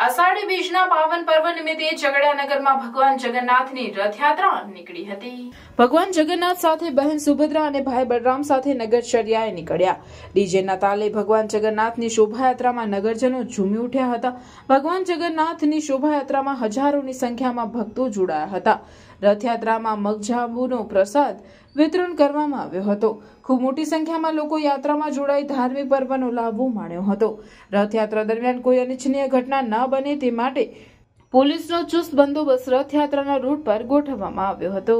અષાઢી બીજના પાવન પર્વ નિમિત્તે ઝઘડિયાનગરમાં ભગવાન જગન્નાથની રથયાત્રા નીકળી હતી ભગવાન જગન્નાથ સાથે બહેન સુભદ્રા અને ભાઈ બલરામ સાથે નગરચર્યાએ નીકળ્યા ડીજેના તાલે ભગવાન જગન્નાથની શોભાયાત્રામાં નગરજનો ઝૂમી ઉઠ્યા હતા ભગવાન જગન્નાથની શોભાયાત્રામાં હજારોની સંખ્યામાં ભક્તો જોડાયા હતા રથયાત્રામાં મગજાંબુનો પ્રસાદ વિતરણ કરવામાં આવ્યો હતો ખૂબ મોટી સંખ્યામાં લોકો યાત્રામાં જોડાઈ ધાર્મિક પર્વનો લાભો માણ્યો હતો રથયાત્રા દરમિયાન કોઈ અનિચ્છનીય ઘટના ન બને તે માટે પોલીસનો ચુસ્ત બંદોબસ્ત રથયાત્રાના રૂટ પર ગોઠવવામાં આવ્યો હતો